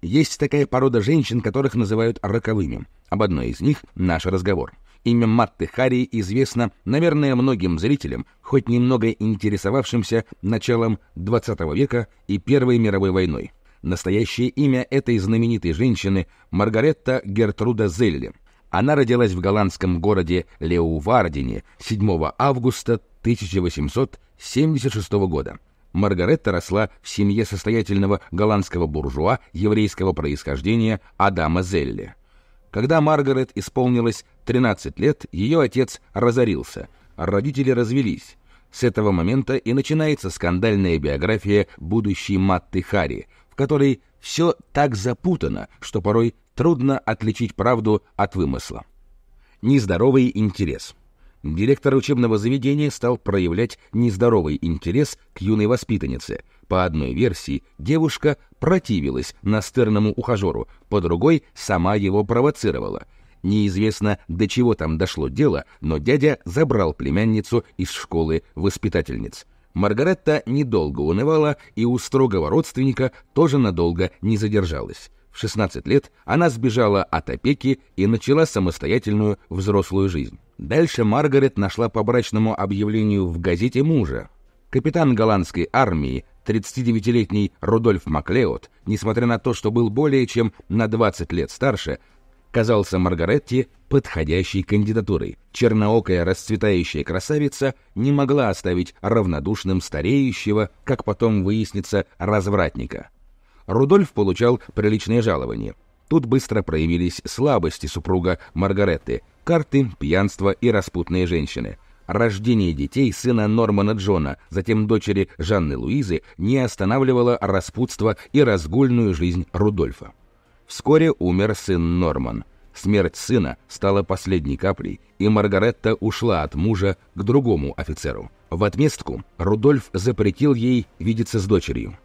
Есть такая порода женщин, которых называют роковыми. Об одной из них наш разговор. Имя Матты Хари известно, наверное, многим зрителям, хоть немного интересовавшимся началом 20 века и Первой мировой войной. Настоящее имя этой знаменитой женщины – Маргаретта Гертруда Зелли. Она родилась в голландском городе Леувардине 7 августа 1876 года. Маргаретта росла в семье состоятельного голландского буржуа еврейского происхождения Адама Зелли. Когда Маргарет исполнилось 13 лет, ее отец разорился, родители развелись. С этого момента и начинается скандальная биография будущей Матты Хари, в которой все так запутано, что порой трудно отличить правду от вымысла. Нездоровый интерес – Директор учебного заведения стал проявлять нездоровый интерес к юной воспитаннице. По одной версии, девушка противилась настырному ухажеру, по другой, сама его провоцировала. Неизвестно, до чего там дошло дело, но дядя забрал племянницу из школы воспитательниц. Маргаретта недолго унывала и у строгого родственника тоже надолго не задержалась. В 16 лет она сбежала от опеки и начала самостоятельную взрослую жизнь. Дальше Маргарет нашла по брачному объявлению в газете мужа. Капитан голландской армии, 39-летний Рудольф Маклеод, несмотря на то, что был более чем на 20 лет старше, казался Маргаретте подходящей кандидатурой. Черноокая расцветающая красавица не могла оставить равнодушным стареющего, как потом выяснится, развратника. Рудольф получал приличное жалование. Тут быстро проявились слабости супруга Маргаретты – карты, пьянство и распутные женщины. Рождение детей сына Нормана Джона, затем дочери Жанны Луизы, не останавливало распутство и разгульную жизнь Рудольфа. Вскоре умер сын Норман. Смерть сына стала последней каплей, и Маргаретта ушла от мужа к другому офицеру. В отместку Рудольф запретил ей видеться с дочерью.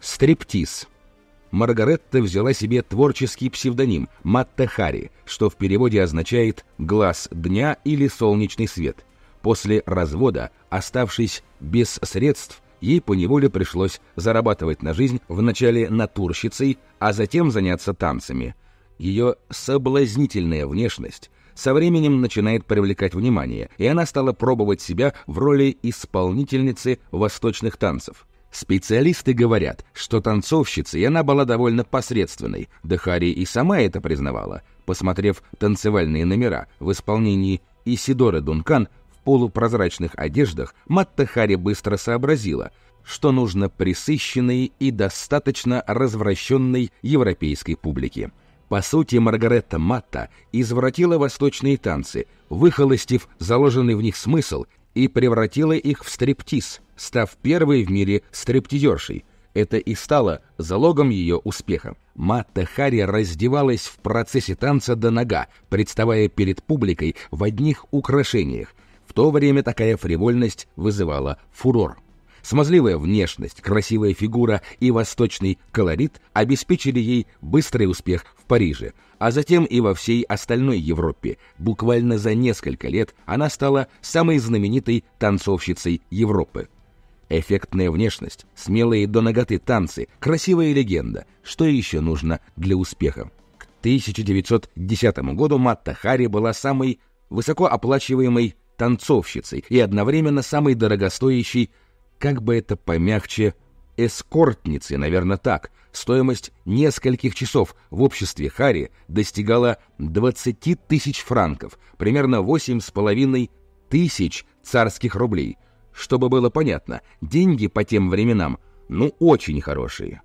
Стриптиз – Маргаретта взяла себе творческий псевдоним Матта что в переводе означает «глаз дня» или «солнечный свет». После развода, оставшись без средств, ей поневоле пришлось зарабатывать на жизнь вначале натурщицей, а затем заняться танцами. Ее соблазнительная внешность со временем начинает привлекать внимание, и она стала пробовать себя в роли исполнительницы восточных танцев – Специалисты говорят, что танцовщица и она была довольно посредственной, да Хари и сама это признавала, посмотрев танцевальные номера в исполнении Исидоры Дункан в полупрозрачных одеждах, Матта Хари быстро сообразила, что нужно присыщенной и достаточно развращенной европейской публике. По сути, Маргаретта Матта извратила восточные танцы, выхолостив заложенный в них смысл и превратила их в стриптиз, став первой в мире стриптизершей. Это и стало залогом ее успеха. Матта Хари раздевалась в процессе танца до нога, представая перед публикой в одних украшениях. В то время такая фривольность вызывала фурор. Смазливая внешность, красивая фигура и восточный колорит обеспечили ей быстрый успех в Париже, а затем и во всей остальной Европе. Буквально за несколько лет она стала самой знаменитой танцовщицей Европы. Эффектная внешность, смелые до ноготы танцы, красивая легенда. Что еще нужно для успеха? К 1910 году Матта Хари была самой высокооплачиваемой танцовщицей и одновременно самой дорогостоящей, как бы это помягче, эскортницей, наверное, так. Стоимость нескольких часов в обществе Хари достигала 20 тысяч франков, примерно 8,5 тысяч царских рублей. Чтобы было понятно, деньги по тем временам, ну, очень хорошие.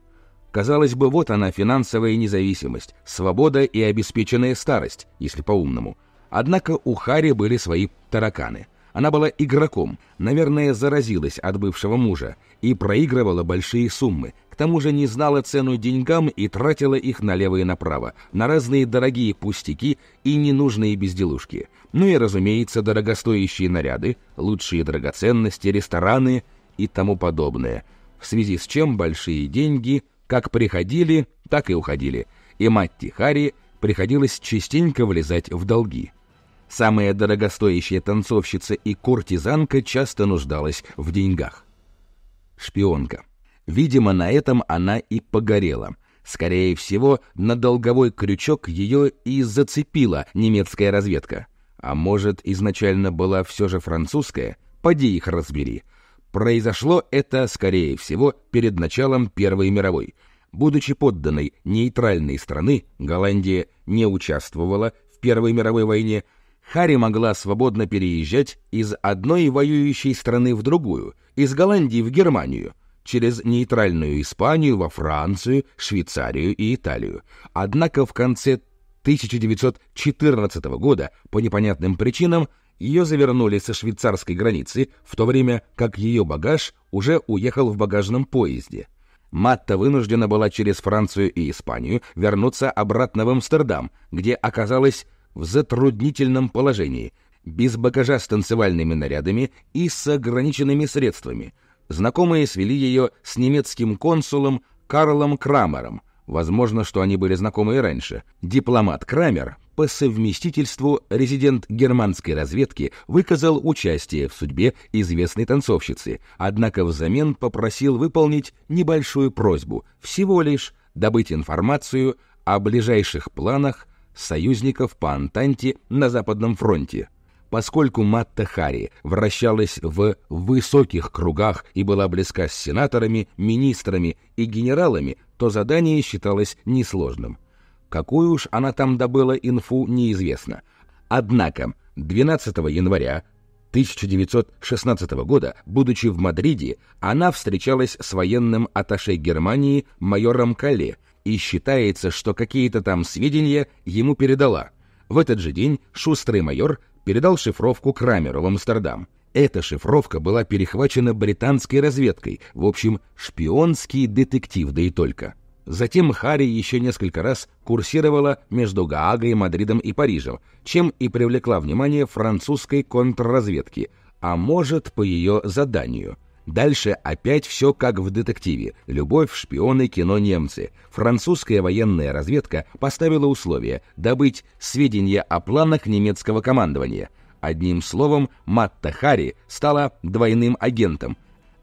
Казалось бы, вот она, финансовая независимость, свобода и обеспеченная старость, если по-умному. Однако у Хари были свои тараканы – она была игроком, наверное, заразилась от бывшего мужа и проигрывала большие суммы. К тому же не знала цену деньгам и тратила их налево и направо, на разные дорогие пустяки и ненужные безделушки. Ну и, разумеется, дорогостоящие наряды, лучшие драгоценности, рестораны и тому подобное. В связи с чем большие деньги как приходили, так и уходили. И мать Тихари приходилось частенько влезать в долги. Самая дорогостоящая танцовщица и куртизанка часто нуждалась в деньгах. Шпионка. Видимо, на этом она и погорела. Скорее всего, на долговой крючок ее и зацепила немецкая разведка. А может, изначально была все же французская? Поди их разбери. Произошло это, скорее всего, перед началом Первой мировой. Будучи подданной нейтральной страны, Голландия не участвовала в Первой мировой войне, Хари могла свободно переезжать из одной воюющей страны в другую, из Голландии в Германию, через нейтральную Испанию во Францию, Швейцарию и Италию. Однако в конце 1914 года по непонятным причинам ее завернули со швейцарской границы, в то время как ее багаж уже уехал в багажном поезде. Матта вынуждена была через Францию и Испанию вернуться обратно в Амстердам, где оказалась в затруднительном положении, без багажа с танцевальными нарядами и с ограниченными средствами. Знакомые свели ее с немецким консулом Карлом Крамером, возможно, что они были знакомы и раньше. Дипломат Крамер по совместительству резидент германской разведки выказал участие в судьбе известной танцовщицы, однако взамен попросил выполнить небольшую просьбу, всего лишь добыть информацию о ближайших планах союзников по Антанте на Западном фронте. Поскольку Матта Хари вращалась в высоких кругах и была близка с сенаторами, министрами и генералами, то задание считалось несложным. Какую уж она там добыла инфу, неизвестно. Однако 12 января 1916 года, будучи в Мадриде, она встречалась с военным атташе Германии майором Калле, и считается, что какие-то там сведения ему передала. В этот же день шустрый майор передал шифровку Крамеру в Амстердам. Эта шифровка была перехвачена британской разведкой, в общем, шпионский детектив, да и только. Затем Хари еще несколько раз курсировала между Гаагой, Мадридом и Парижем, чем и привлекла внимание французской контрразведки, а может, по ее заданию – Дальше опять все как в детективе. Любовь, шпионы, кино немцы. Французская военная разведка поставила условие добыть сведения о планах немецкого командования. Одним словом, Матта Хари стала двойным агентом.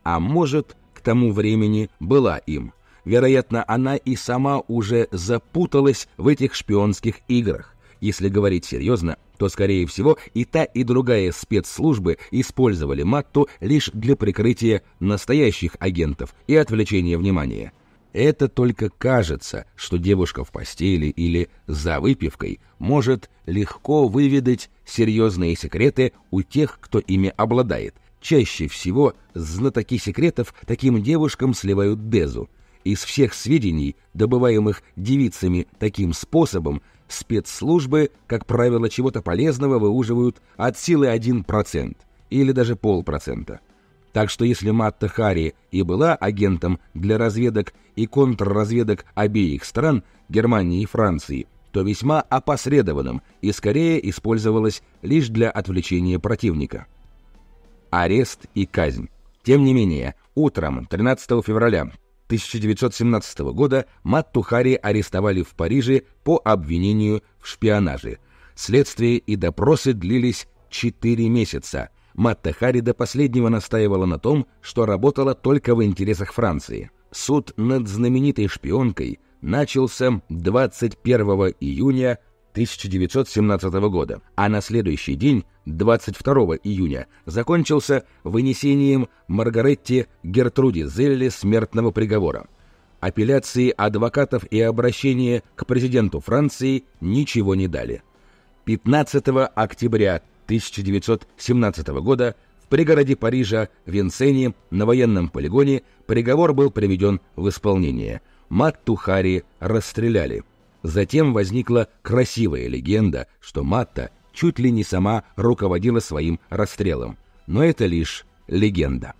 А может, к тому времени была им. Вероятно, она и сама уже запуталась в этих шпионских играх. Если говорить серьезно, то, скорее всего, и та, и другая спецслужбы использовали Матту лишь для прикрытия настоящих агентов и отвлечения внимания. Это только кажется, что девушка в постели или за выпивкой может легко выведать серьезные секреты у тех, кто ими обладает. Чаще всего знатоки секретов таким девушкам сливают дезу. Из всех сведений, добываемых девицами таким способом, спецслужбы, как правило, чего-то полезного выуживают от силы 1% или даже полпроцента. Так что если Матта Хари и была агентом для разведок и контрразведок обеих стран, Германии и Франции, то весьма опосредованным и скорее использовалась лишь для отвлечения противника. Арест и казнь. Тем не менее, утром 13 февраля 1917 года Маттухари арестовали в Париже по обвинению в шпионаже. Следствие и допросы длились 4 месяца. Маттухари до последнего настаивала на том, что работала только в интересах Франции. Суд над знаменитой шпионкой начался 21 июня 1917 года, а на следующий день, 22 июня, закончился вынесением Маргаретте Гертруде Зелли смертного приговора. Апелляции адвокатов и обращение к президенту Франции ничего не дали. 15 октября 1917 года в пригороде Парижа Винсене на военном полигоне приговор был приведен в исполнение. Маттухари расстреляли – Затем возникла красивая легенда, что Матта чуть ли не сама руководила своим расстрелом. Но это лишь легенда.